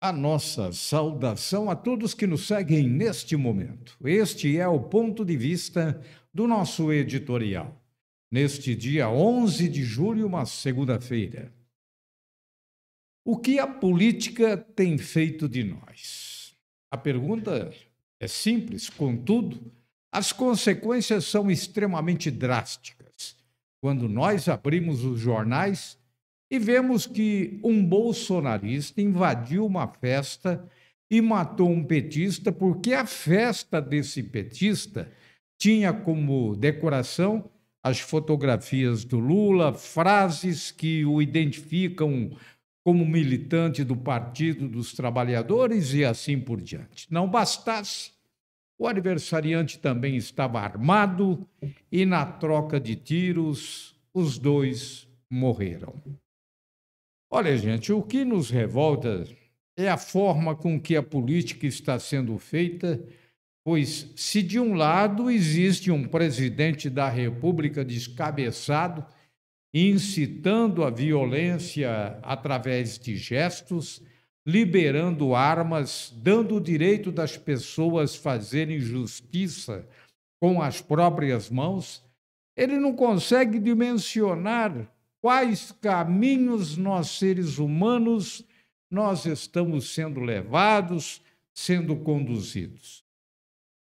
a nossa saudação a todos que nos seguem neste momento. Este é o ponto de vista do nosso editorial. Neste dia 11 de julho, uma segunda-feira. O que a política tem feito de nós? A pergunta é simples, contudo, as consequências são extremamente drásticas. Quando nós abrimos os jornais, e vemos que um bolsonarista invadiu uma festa e matou um petista porque a festa desse petista tinha como decoração as fotografias do Lula, frases que o identificam como militante do Partido dos Trabalhadores e assim por diante. Não bastasse, o aniversariante também estava armado e, na troca de tiros, os dois morreram. Olha, gente, o que nos revolta é a forma com que a política está sendo feita, pois, se de um lado existe um presidente da República descabeçado, incitando a violência através de gestos, liberando armas, dando o direito das pessoas fazerem justiça com as próprias mãos, ele não consegue dimensionar quais caminhos nós, seres humanos, nós estamos sendo levados, sendo conduzidos.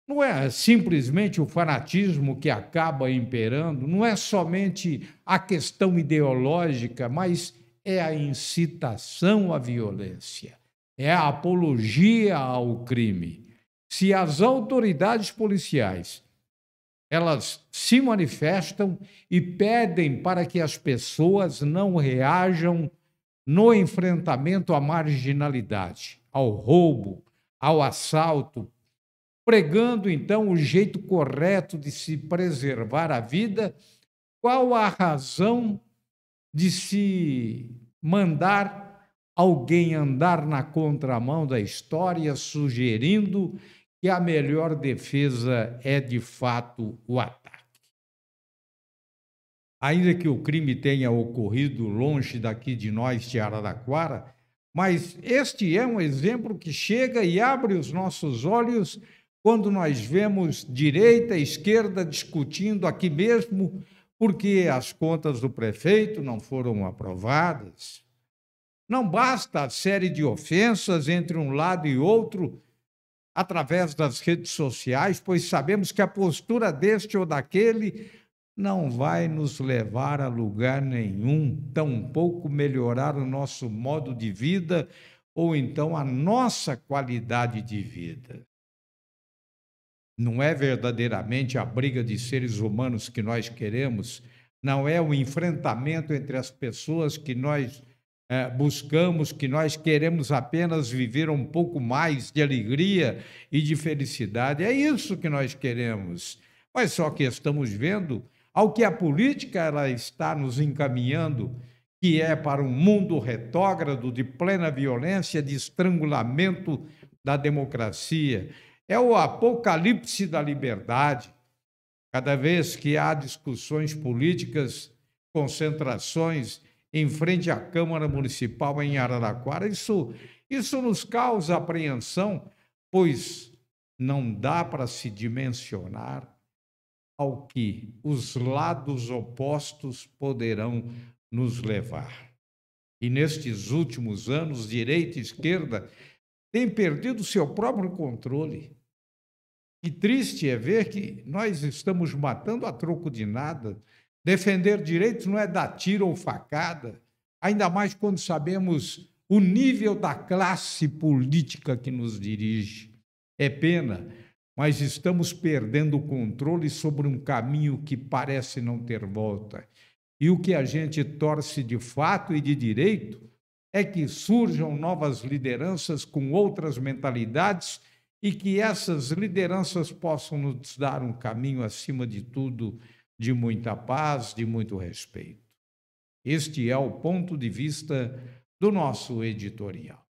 Não é simplesmente o fanatismo que acaba imperando, não é somente a questão ideológica, mas é a incitação à violência, é a apologia ao crime. Se as autoridades policiais elas se manifestam e pedem para que as pessoas não reajam no enfrentamento à marginalidade, ao roubo, ao assalto, pregando então o jeito correto de se preservar a vida, qual a razão de se mandar alguém andar na contramão da história, sugerindo que a melhor defesa é de fato o ataque. Ainda que o crime tenha ocorrido longe daqui de nós, de Araraquara, mas este é um exemplo que chega e abre os nossos olhos quando nós vemos direita e esquerda discutindo aqui mesmo porque as contas do prefeito não foram aprovadas. Não basta a série de ofensas entre um lado e outro através das redes sociais, pois sabemos que a postura deste ou daquele não vai nos levar a lugar nenhum, tampouco melhorar o nosso modo de vida ou então a nossa qualidade de vida. Não é verdadeiramente a briga de seres humanos que nós queremos, não é o enfrentamento entre as pessoas que nós é, buscamos, que nós queremos apenas viver um pouco mais de alegria e de felicidade. É isso que nós queremos. Mas só que estamos vendo ao que a política ela está nos encaminhando, que é para um mundo retógrado de plena violência, de estrangulamento da democracia. É o apocalipse da liberdade. Cada vez que há discussões políticas, concentrações, em frente à Câmara Municipal em Araraquara. Isso, isso nos causa apreensão, pois não dá para se dimensionar ao que os lados opostos poderão nos levar. E nestes últimos anos, direita e esquerda têm perdido seu próprio controle. E triste é ver que nós estamos matando a troco de nada Defender direitos não é dar tiro ou facada, ainda mais quando sabemos o nível da classe política que nos dirige. É pena, mas estamos perdendo o controle sobre um caminho que parece não ter volta. E o que a gente torce de fato e de direito é que surjam novas lideranças com outras mentalidades e que essas lideranças possam nos dar um caminho, acima de tudo, de muita paz, de muito respeito. Este é o ponto de vista do nosso editorial.